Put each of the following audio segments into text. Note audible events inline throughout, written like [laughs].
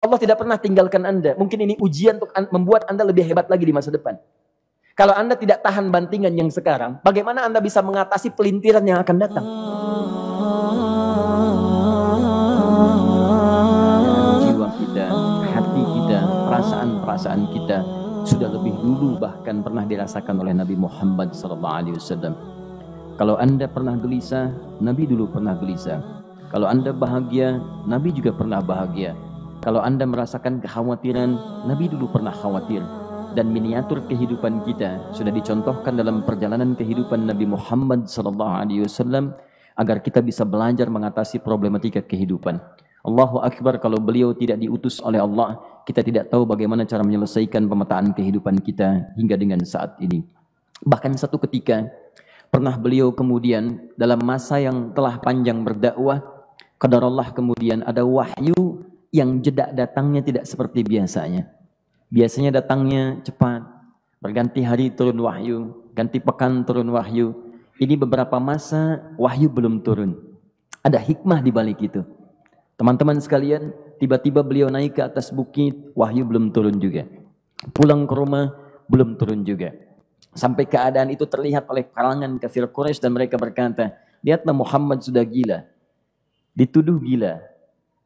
Allah tidak pernah tinggalkan Anda. Mungkin ini ujian untuk membuat Anda lebih hebat lagi di masa depan. Kalau Anda tidak tahan bantingan yang sekarang, bagaimana Anda bisa mengatasi pelintiran yang akan datang? Jiwa kita, hati kita, perasaan-perasaan kita sudah lebih dulu bahkan pernah dirasakan oleh Nabi Muhammad SAW. Kalau Anda pernah gelisah, Nabi dulu pernah gelisah. Kalau Anda bahagia, Nabi juga pernah bahagia. Kalau Anda merasakan kekhawatiran, Nabi dulu pernah khawatir. Dan miniatur kehidupan kita sudah dicontohkan dalam perjalanan kehidupan Nabi Muhammad SAW agar kita bisa belajar mengatasi problematika kehidupan. Allahu Akbar kalau beliau tidak diutus oleh Allah, kita tidak tahu bagaimana cara menyelesaikan pemetaan kehidupan kita hingga dengan saat ini. Bahkan satu ketika, pernah beliau kemudian dalam masa yang telah panjang berdakwah, Allah kemudian ada wahyu yang jeda datangnya tidak seperti biasanya. Biasanya datangnya cepat, berganti hari turun wahyu, ganti pekan turun wahyu. Ini beberapa masa wahyu belum turun. Ada hikmah di balik itu. Teman-teman sekalian, tiba-tiba beliau naik ke atas bukit, wahyu belum turun juga. Pulang ke rumah, belum turun juga. Sampai keadaan itu terlihat oleh kalangan kafir Quraisy dan mereka berkata, lihatlah Muhammad sudah gila, dituduh gila,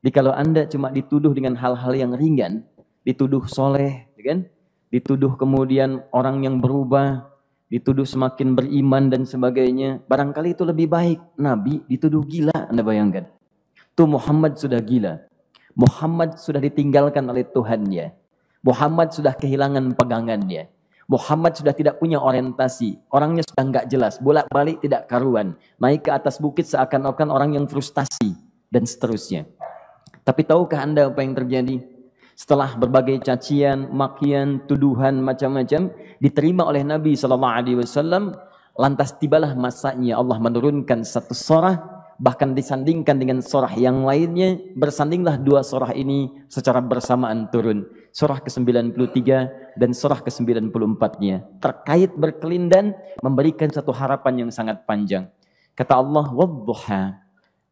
jadi kalau Anda cuma dituduh dengan hal-hal yang ringan, dituduh soleh, ya kan? dituduh kemudian orang yang berubah, dituduh semakin beriman dan sebagainya, barangkali itu lebih baik. Nabi dituduh gila, Anda bayangkan. Tuh Muhammad sudah gila. Muhammad sudah ditinggalkan oleh Tuhan dia, Muhammad sudah kehilangan pegangannya. Muhammad sudah tidak punya orientasi. Orangnya sudah nggak jelas. Bolak-balik tidak karuan. Naik ke atas bukit seakan-akan orang yang frustasi. Dan seterusnya. Tapi tahukah Anda apa yang terjadi? Setelah berbagai cacian, makian, tuduhan macam-macam diterima oleh Nabi sallallahu alaihi wasallam, lantas tibalah masanya Allah menurunkan satu sorah bahkan disandingkan dengan sorah yang lainnya, bersandinglah dua sorah ini secara bersamaan turun. Surah ke-93 dan surah ke-94-nya terkait berkelindan memberikan satu harapan yang sangat panjang. Kata Allah, "Wadduha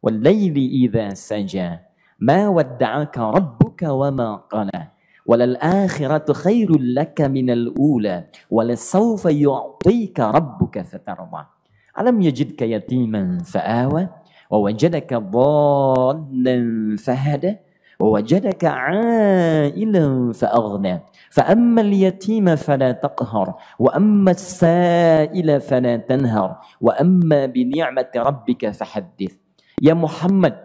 wal laili idza saja." ما ودعك ربك وما قلى وللآخرة خير لك من الأولى ولسوف يعطيك ربك فترضى ألم يجدك يتيما فآوى ووجدك ضالا فهدى ووجدك عائلا فأغنى فأما اليتيم فلا تقهر وأما السائل فلا تنهر وأما بنعمة ربك فحدث يا محمد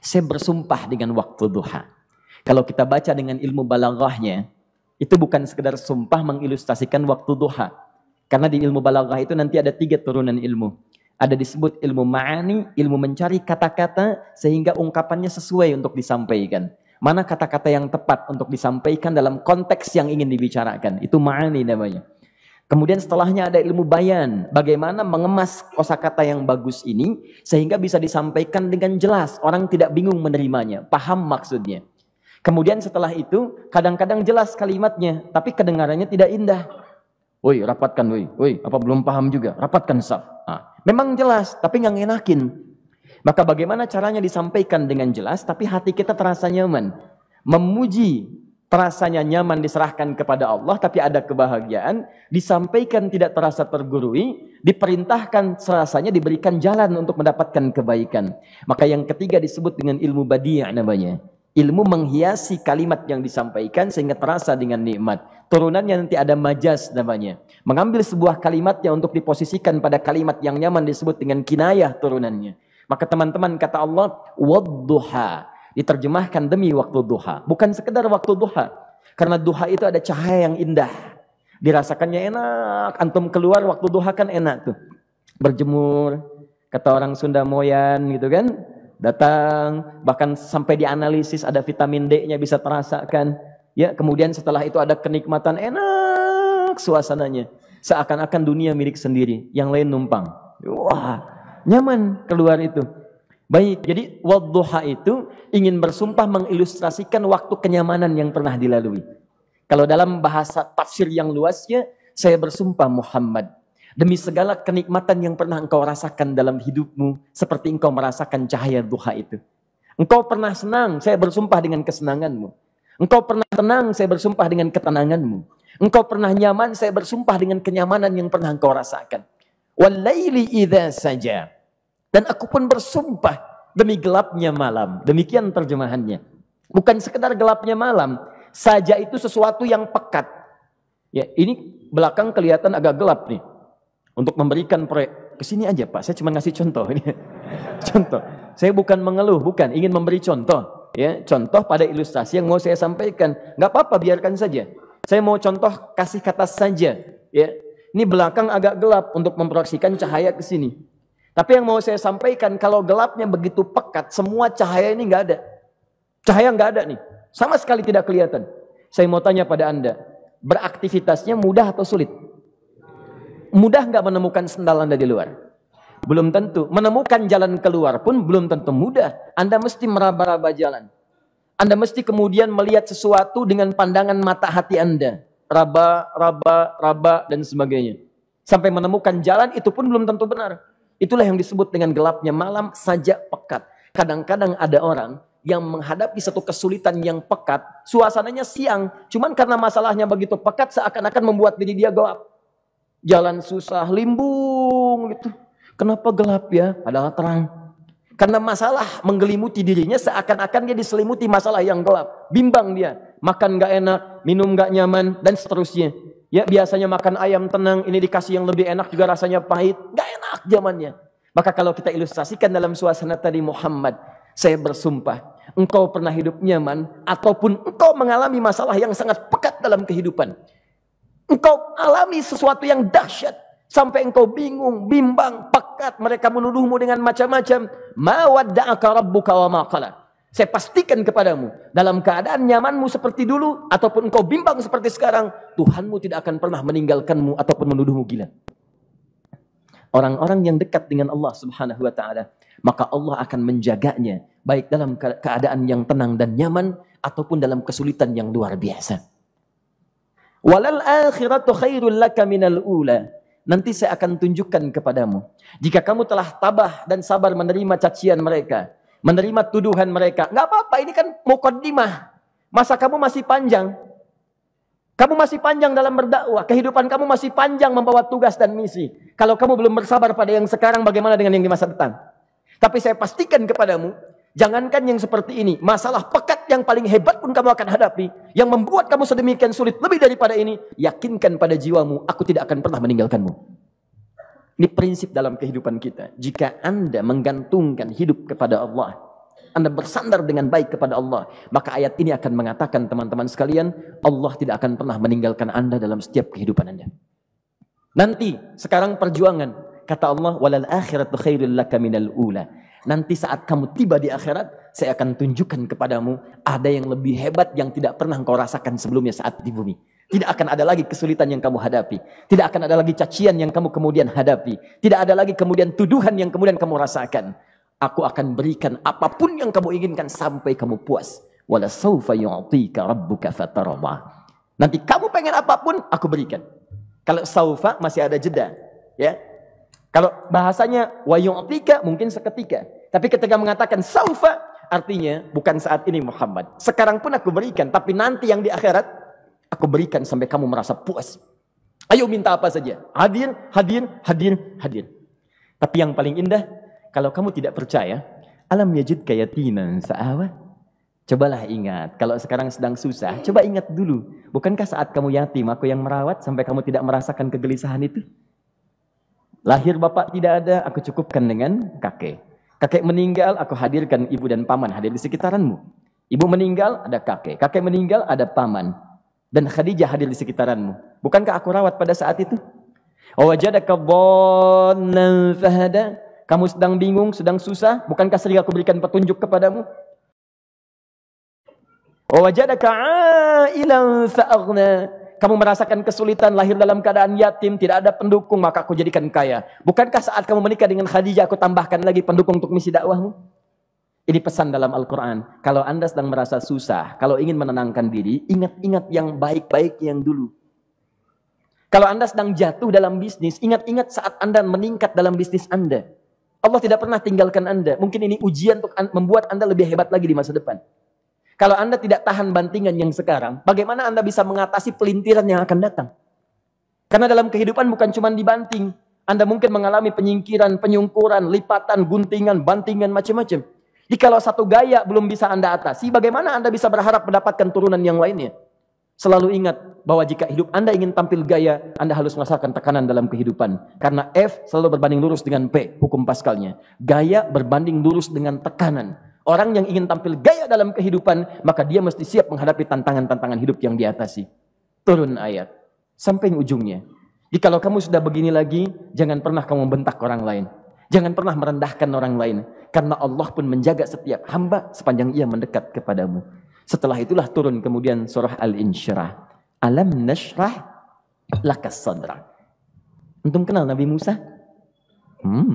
Saya bersumpah dengan waktu duha. Kalau kita baca dengan ilmu balaghahnya, itu bukan sekedar sumpah mengilustrasikan waktu duha. Karena di ilmu balaghah itu nanti ada tiga turunan ilmu. Ada disebut ilmu ma'ani, ilmu mencari kata-kata sehingga ungkapannya sesuai untuk disampaikan. Mana kata-kata yang tepat untuk disampaikan dalam konteks yang ingin dibicarakan. Itu ma'ani namanya. Kemudian setelahnya ada ilmu bayan, bagaimana mengemas kosakata yang bagus ini sehingga bisa disampaikan dengan jelas, orang tidak bingung menerimanya, paham maksudnya. Kemudian setelah itu kadang-kadang jelas kalimatnya, tapi kedengarannya tidak indah. Woi, rapatkan woi, woi, apa belum paham juga? Rapatkan saf. Nah, memang jelas, tapi nggak ngenakin. Maka bagaimana caranya disampaikan dengan jelas tapi hati kita terasa nyaman? Memuji terasanya nyaman diserahkan kepada Allah, tapi ada kebahagiaan, disampaikan tidak terasa tergurui, diperintahkan serasanya diberikan jalan untuk mendapatkan kebaikan. Maka yang ketiga disebut dengan ilmu badiah namanya. Ilmu menghiasi kalimat yang disampaikan sehingga terasa dengan nikmat. Turunannya nanti ada majas namanya. Mengambil sebuah kalimatnya untuk diposisikan pada kalimat yang nyaman disebut dengan kinayah turunannya. Maka teman-teman kata Allah, wadduha diterjemahkan demi waktu duha. Bukan sekedar waktu duha. Karena duha itu ada cahaya yang indah. Dirasakannya enak. Antum keluar waktu duha kan enak tuh. Berjemur. Kata orang Sunda moyan gitu kan. Datang. Bahkan sampai dianalisis ada vitamin D-nya bisa terasa kan, Ya, kemudian setelah itu ada kenikmatan enak suasananya. Seakan-akan dunia milik sendiri, yang lain numpang. Wah, nyaman keluar itu. Baik, jadi wadduha itu ingin bersumpah mengilustrasikan waktu kenyamanan yang pernah dilalui. Kalau dalam bahasa tafsir yang luasnya, saya bersumpah Muhammad. Demi segala kenikmatan yang pernah engkau rasakan dalam hidupmu, seperti engkau merasakan cahaya duha itu. Engkau pernah senang, saya bersumpah dengan kesenanganmu. Engkau pernah tenang, saya bersumpah dengan ketenanganmu. Engkau pernah nyaman, saya bersumpah dengan kenyamanan yang pernah engkau rasakan. Walaili idha saja. Dan aku pun bersumpah demi gelapnya malam. Demikian terjemahannya. Bukan sekedar gelapnya malam. Saja itu sesuatu yang pekat. Ya, ini belakang kelihatan agak gelap nih. Untuk memberikan proyek. sini aja Pak, saya cuma ngasih contoh. Ini. [laughs] contoh. Saya bukan mengeluh, bukan. Ingin memberi contoh. Ya, contoh pada ilustrasi yang mau saya sampaikan. Gak apa-apa, biarkan saja. Saya mau contoh kasih kata saja. Ya, ini belakang agak gelap untuk memproyeksikan cahaya ke sini. Tapi yang mau saya sampaikan, kalau gelapnya begitu pekat, semua cahaya ini nggak ada. Cahaya nggak ada nih, sama sekali tidak kelihatan. Saya mau tanya pada Anda, beraktivitasnya mudah atau sulit? Mudah nggak menemukan sendal Anda di luar? Belum tentu. Menemukan jalan keluar pun belum tentu mudah. Anda mesti meraba-raba jalan. Anda mesti kemudian melihat sesuatu dengan pandangan mata hati Anda. Raba, raba, raba, dan sebagainya. Sampai menemukan jalan itu pun belum tentu benar. Itulah yang disebut dengan gelapnya malam saja pekat. Kadang-kadang ada orang yang menghadapi satu kesulitan yang pekat, suasananya siang, cuman karena masalahnya begitu pekat seakan-akan membuat diri dia gelap. Jalan susah, limbung gitu. Kenapa gelap ya? Padahal terang. Karena masalah menggelimuti dirinya seakan-akan dia diselimuti masalah yang gelap. Bimbang dia. Makan gak enak, minum gak nyaman, dan seterusnya. Ya biasanya makan ayam tenang, ini dikasih yang lebih enak juga rasanya pahit. Gak saat zamannya. Maka kalau kita ilustrasikan dalam suasana tadi Muhammad, saya bersumpah, engkau pernah hidup nyaman ataupun engkau mengalami masalah yang sangat pekat dalam kehidupan. Engkau alami sesuatu yang dahsyat sampai engkau bingung, bimbang, pekat, mereka menuduhmu dengan macam-macam. Ma wadda'aka rabbuka wa maqala. Saya pastikan kepadamu, dalam keadaan nyamanmu seperti dulu ataupun engkau bimbang seperti sekarang, Tuhanmu tidak akan pernah meninggalkanmu ataupun menuduhmu gila orang-orang yang dekat dengan Allah Subhanahu wa taala, maka Allah akan menjaganya baik dalam keadaan yang tenang dan nyaman ataupun dalam kesulitan yang luar biasa. Walal akhiratu khairul laka minal ula. Nanti saya akan tunjukkan kepadamu. Jika kamu telah tabah dan sabar menerima cacian mereka, menerima tuduhan mereka, nggak apa-apa, ini kan mukaddimah. Masa kamu masih panjang, kamu masih panjang dalam berdakwah. Kehidupan kamu masih panjang membawa tugas dan misi. Kalau kamu belum bersabar pada yang sekarang, bagaimana dengan yang di masa depan? Tapi saya pastikan kepadamu, jangankan yang seperti ini, masalah pekat yang paling hebat pun kamu akan hadapi, yang membuat kamu sedemikian sulit lebih daripada ini, yakinkan pada jiwamu, aku tidak akan pernah meninggalkanmu. Ini prinsip dalam kehidupan kita. Jika Anda menggantungkan hidup kepada Allah, anda bersandar dengan baik kepada Allah, maka ayat ini akan mengatakan teman-teman sekalian, Allah tidak akan pernah meninggalkan Anda dalam setiap kehidupan Anda. Nanti sekarang perjuangan, kata Allah, walal akhiratu khairul laka minal ula. Nanti saat kamu tiba di akhirat, saya akan tunjukkan kepadamu ada yang lebih hebat yang tidak pernah kau rasakan sebelumnya saat di bumi. Tidak akan ada lagi kesulitan yang kamu hadapi. Tidak akan ada lagi cacian yang kamu kemudian hadapi. Tidak ada lagi kemudian tuduhan yang kemudian kamu rasakan. Aku akan berikan apapun yang kamu inginkan sampai kamu puas. Wala saufa yu'tika rabbuka fatarwa. Nanti kamu pengen apapun, aku berikan. Kalau saufa masih ada jeda. ya. Kalau bahasanya wa yu'tika mungkin seketika. Tapi ketika mengatakan saufa, artinya bukan saat ini Muhammad. Sekarang pun aku berikan, tapi nanti yang di akhirat, aku berikan sampai kamu merasa puas. Ayo minta apa saja. Hadir, hadir, hadir, hadir. Tapi yang paling indah kalau kamu tidak percaya, alam yajid kayatinan sa'awa. Cobalah ingat, kalau sekarang sedang susah, coba ingat dulu. Bukankah saat kamu yatim, aku yang merawat sampai kamu tidak merasakan kegelisahan itu? Lahir bapak tidak ada, aku cukupkan dengan kakek. Kakek meninggal, aku hadirkan ibu dan paman hadir di sekitaranmu. Ibu meninggal, ada kakek. Kakek meninggal, ada paman. Dan Khadijah hadir di sekitaranmu. Bukankah aku rawat pada saat itu? Wajadaka dhannan fahada kamu sedang bingung, sedang susah, bukankah sering aku berikan petunjuk kepadamu? Wajadaka a'ilan fa'aghna. Kamu merasakan kesulitan lahir dalam keadaan yatim, tidak ada pendukung, maka aku jadikan kaya. Bukankah saat kamu menikah dengan Khadijah, aku tambahkan lagi pendukung untuk misi dakwahmu? Ini pesan dalam Al-Quran. Kalau anda sedang merasa susah, kalau ingin menenangkan diri, ingat-ingat yang baik-baik yang dulu. Kalau anda sedang jatuh dalam bisnis, ingat-ingat saat anda meningkat dalam bisnis anda. Allah tidak pernah tinggalkan Anda. Mungkin ini ujian untuk membuat Anda lebih hebat lagi di masa depan. Kalau Anda tidak tahan bantingan yang sekarang, bagaimana Anda bisa mengatasi pelintiran yang akan datang? Karena dalam kehidupan bukan cuma dibanting. Anda mungkin mengalami penyingkiran, penyungkuran, lipatan, guntingan, bantingan, macam-macam. Jadi kalau satu gaya belum bisa Anda atasi, bagaimana Anda bisa berharap mendapatkan turunan yang lainnya? Selalu ingat, bahwa jika hidup Anda ingin tampil gaya, Anda harus merasakan tekanan dalam kehidupan. Karena F selalu berbanding lurus dengan P, hukum paskalnya. Gaya berbanding lurus dengan tekanan. Orang yang ingin tampil gaya dalam kehidupan, maka dia mesti siap menghadapi tantangan-tantangan hidup yang diatasi. Turun ayat. Sampai ujungnya. Jikalau kamu sudah begini lagi, jangan pernah kamu bentak orang lain. Jangan pernah merendahkan orang lain. Karena Allah pun menjaga setiap hamba sepanjang ia mendekat kepadamu. Setelah itulah turun kemudian surah Al-Insyirah. Alam nashrah lakas sadra. Antum kenal Nabi Musa? Hmm.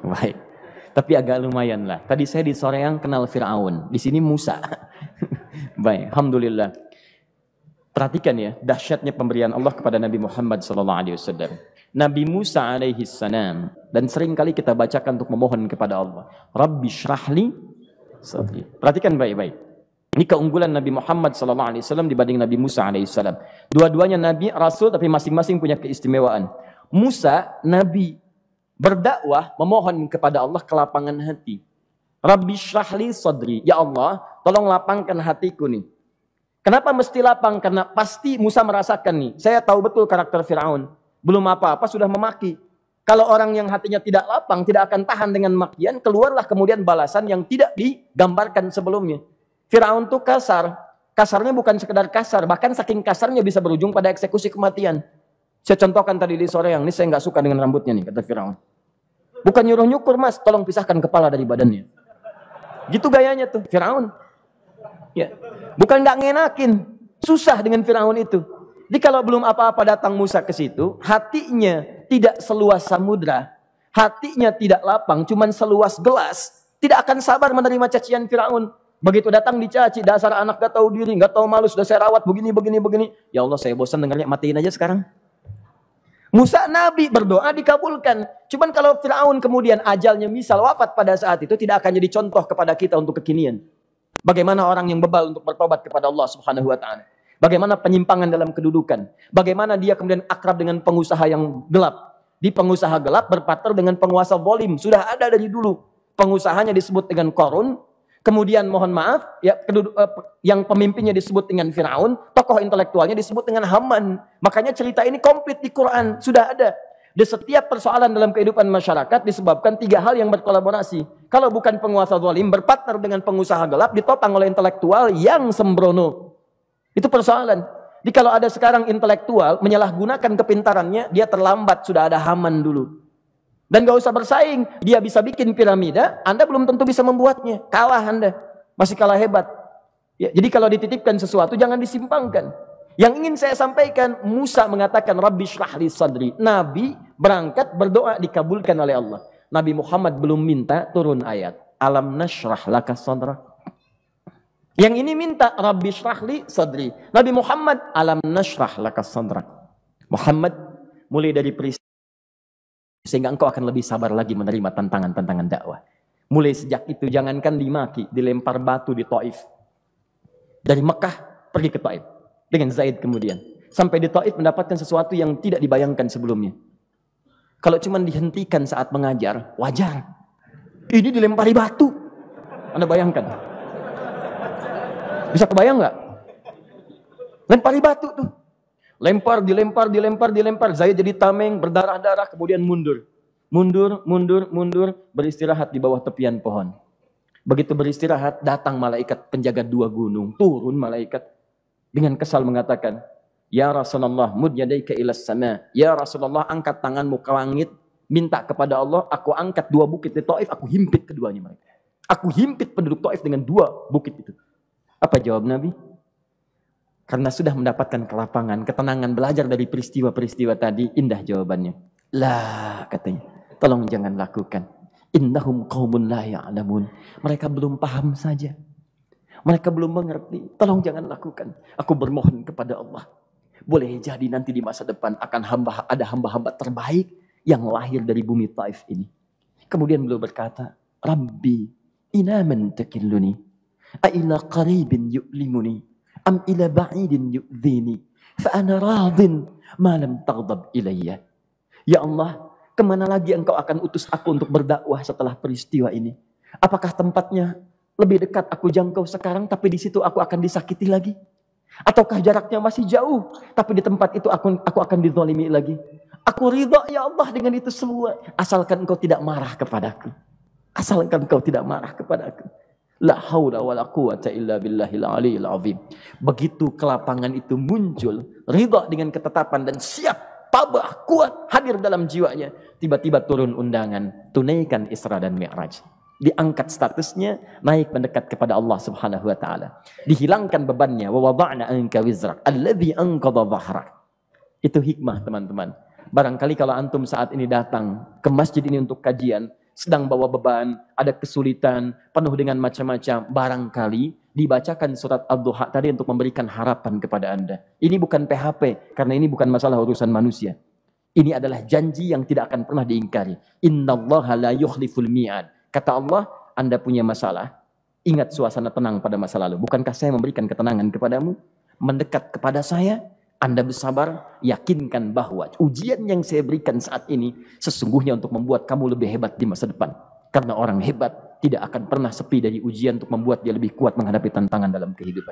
Baik. Tapi agak lumayan lah. Tadi saya di sore yang kenal Fir'aun. Di sini Musa. [laughs] Baik. Alhamdulillah. Perhatikan ya, dahsyatnya pemberian Allah kepada Nabi Muhammad SAW. Nabi Musa alaihi salam dan sering kali kita bacakan untuk memohon kepada Allah. Rabbi syrahli sadri. Perhatikan baik-baik. Ini keunggulan Nabi Muhammad SAW dibanding Nabi Musa AS. Dua-duanya Nabi, Rasul, tapi masing-masing punya keistimewaan. Musa, Nabi, berdakwah memohon kepada Allah kelapangan hati. Rabbi syrahli Sodri, Ya Allah, tolong lapangkan hatiku nih. Kenapa mesti lapang? Karena pasti Musa merasakan nih. Saya tahu betul karakter Fir'aun. Belum apa-apa sudah memaki. Kalau orang yang hatinya tidak lapang, tidak akan tahan dengan makian, keluarlah kemudian balasan yang tidak digambarkan sebelumnya. Firaun tuh kasar. Kasarnya bukan sekedar kasar, bahkan saking kasarnya bisa berujung pada eksekusi kematian. Saya contohkan tadi di sore yang ini saya nggak suka dengan rambutnya nih, kata Firaun. Bukan nyuruh nyukur mas, tolong pisahkan kepala dari badannya. Gitu gayanya tuh Firaun. Ya. Bukan nggak ngenakin, susah dengan Firaun itu. Jadi kalau belum apa-apa datang Musa ke situ, hatinya tidak seluas samudra, hatinya tidak lapang, cuman seluas gelas, tidak akan sabar menerima cacian Firaun. Begitu datang dicaci, dasar anak gak tahu diri, gak tahu malu, sudah saya rawat begini, begini, begini. Ya Allah saya bosan dengarnya, matiin aja sekarang. Musa Nabi berdoa dikabulkan. Cuman kalau Fir'aun kemudian ajalnya misal wafat pada saat itu tidak akan jadi contoh kepada kita untuk kekinian. Bagaimana orang yang bebal untuk bertobat kepada Allah Subhanahu wa taala. Bagaimana penyimpangan dalam kedudukan. Bagaimana dia kemudian akrab dengan pengusaha yang gelap. Di pengusaha gelap berpater dengan penguasa bolim. Sudah ada dari dulu. Pengusahanya disebut dengan korun, Kemudian mohon maaf, ya eh, yang pemimpinnya disebut dengan Firaun, tokoh intelektualnya disebut dengan Haman. Makanya cerita ini komplit di Quran, sudah ada. Di setiap persoalan dalam kehidupan masyarakat disebabkan tiga hal yang berkolaborasi. Kalau bukan penguasa zalim berpartner dengan pengusaha gelap ditopang oleh intelektual yang sembrono. Itu persoalan. Jadi kalau ada sekarang intelektual menyalahgunakan kepintarannya, dia terlambat, sudah ada Haman dulu. Dan gak usah bersaing. Dia bisa bikin piramida, Anda belum tentu bisa membuatnya. Kalah Anda. Masih kalah hebat. Ya, jadi kalau dititipkan sesuatu, jangan disimpangkan. Yang ingin saya sampaikan, Musa mengatakan, Rabbi syrahli sadri. Nabi berangkat berdoa dikabulkan oleh Allah. Nabi Muhammad belum minta turun ayat. Alam nashrah laka sadra. Yang ini minta, Rabbi syrahli sadri. Nabi Muhammad, alam nashrah laka sadra. Muhammad mulai dari peristiwa sehingga engkau akan lebih sabar lagi menerima tantangan-tantangan dakwah. Mulai sejak itu jangankan dimaki, dilempar batu di Taif. Dari Mekah pergi ke Taif dengan Zaid kemudian. Sampai di Taif mendapatkan sesuatu yang tidak dibayangkan sebelumnya. Kalau cuma dihentikan saat mengajar, wajar. Ini dilempari batu. Anda bayangkan. Bisa kebayang nggak? Lempari batu tuh. Lempar, dilempar, dilempar, dilempar. Zaid jadi tameng, berdarah-darah, kemudian mundur. Mundur, mundur, mundur, beristirahat di bawah tepian pohon. Begitu beristirahat, datang malaikat penjaga dua gunung. Turun malaikat dengan kesal mengatakan, Ya Rasulullah, mud ilas sana. Ya Rasulullah, angkat tanganmu ke langit. Minta kepada Allah, aku angkat dua bukit di Taif, aku himpit keduanya mereka. Aku himpit penduduk Taif dengan dua bukit itu. Apa jawab Nabi? Karena sudah mendapatkan kelapangan, ketenangan, belajar dari peristiwa-peristiwa tadi, indah jawabannya. Lah katanya, tolong jangan lakukan. Innahum qawmun la ya'lamun. Mereka belum paham saja. Mereka belum mengerti. Tolong jangan lakukan. Aku bermohon kepada Allah. Boleh jadi nanti di masa depan akan hamba ada hamba-hamba terbaik yang lahir dari bumi Taif ini. Kemudian beliau berkata, Rabbi, ina takilluni, aila qaribin yu'limuni am ila ba'idin yu'dhini fa ana radin ma lam taghdab ilayya. Ya Allah, kemana lagi engkau akan utus aku untuk berdakwah setelah peristiwa ini? Apakah tempatnya lebih dekat aku jangkau sekarang tapi di situ aku akan disakiti lagi? Ataukah jaraknya masih jauh tapi di tempat itu aku aku akan dizalimi lagi? Aku ridha ya Allah dengan itu semua asalkan engkau tidak marah kepadaku. Asalkan engkau tidak marah kepadaku. La haula wa la quwata illa billahil aliyil azim. Begitu kelapangan itu muncul, ridha dengan ketetapan dan siap, tabah, kuat, hadir dalam jiwanya. Tiba-tiba turun undangan, tunaikan Isra dan Mi'raj. Diangkat statusnya, naik mendekat kepada Allah subhanahu wa ta'ala. Dihilangkan bebannya, wa wada'na anka wizrak, alladhi anqadha dhahrak. Itu hikmah teman-teman. Barangkali kalau antum saat ini datang ke masjid ini untuk kajian, sedang bawa beban, ada kesulitan, penuh dengan macam-macam, barangkali dibacakan surat al duha tadi untuk memberikan harapan kepada Anda. Ini bukan PHP, karena ini bukan masalah urusan manusia. Ini adalah janji yang tidak akan pernah diingkari. Innallaha la yukhliful mi'ad. Kata Allah, Anda punya masalah, ingat suasana tenang pada masa lalu. Bukankah saya memberikan ketenangan kepadamu? Mendekat kepada saya, anda bersabar, yakinkan bahwa ujian yang saya berikan saat ini sesungguhnya untuk membuat kamu lebih hebat di masa depan. Karena orang hebat tidak akan pernah sepi dari ujian untuk membuat dia lebih kuat menghadapi tantangan dalam kehidupan.